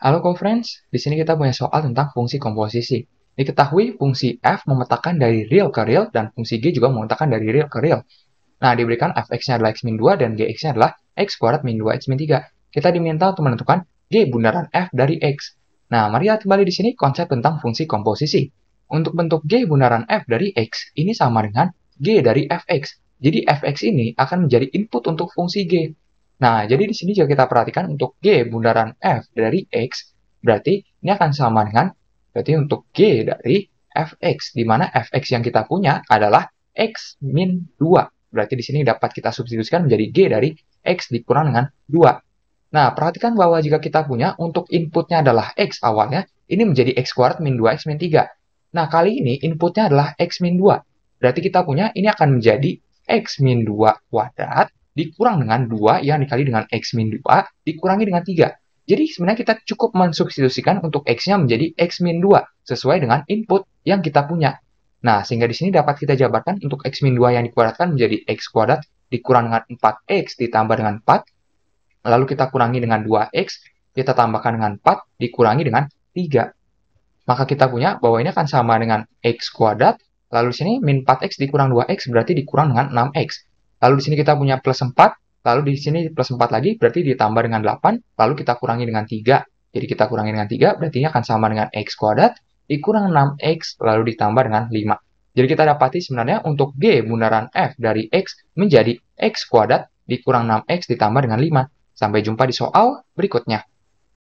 Halo co-friends, di sini kita punya soal tentang fungsi komposisi. Diketahui fungsi f memetakan dari real ke real dan fungsi g juga memetakan dari real ke real. Nah, diberikan fx-nya adalah x-2 dan gx-nya adalah x kuadrat min 2 x min 3. Kita diminta untuk menentukan g bundaran f dari x. Nah, mari kita kembali di sini konsep tentang fungsi komposisi. Untuk bentuk g bundaran f dari x, ini sama dengan g dari fx. Jadi fx ini akan menjadi input untuk fungsi g. Nah, jadi di sini jika kita perhatikan untuk G bundaran F dari X, berarti ini akan sama dengan, berarti untuk G dari Fx, di mana Fx yang kita punya adalah X min 2. Berarti di sini dapat kita substitusikan menjadi G dari X dikurang dengan 2. Nah, perhatikan bahwa jika kita punya untuk inputnya adalah X awalnya, ini menjadi X kuadrat min 2, X min 3. Nah, kali ini inputnya adalah X min 2. Berarti kita punya ini akan menjadi X min 2 kuadrat dikurang dengan 2 yang dikali dengan X min 2 dikurangi dengan 3. Jadi sebenarnya kita cukup mensubstitusikan untuk X-nya menjadi X min 2 sesuai dengan input yang kita punya. Nah, sehingga di sini dapat kita jabarkan untuk X min 2 yang dikuadratkan menjadi X kuadrat dikurang dengan 4X ditambah dengan 4. Lalu kita kurangi dengan 2X, kita tambahkan dengan 4, dikurangi dengan 3. Maka kita punya bahwa ini akan sama dengan X kuadrat, lalu sini min 4X dikurang 2X berarti dikurang dengan 6X. Lalu di sini kita punya plus 4, lalu di sini plus 4 lagi, berarti ditambah dengan 8, lalu kita kurangi dengan 3. Jadi kita kurangi dengan 3, berarti ini akan sama dengan x kuadrat, dikurang 6x, lalu ditambah dengan 5. Jadi kita dapati sebenarnya untuk G bundaran F dari X menjadi X kuadrat dikurang 6X ditambah dengan 5. Sampai jumpa di soal berikutnya.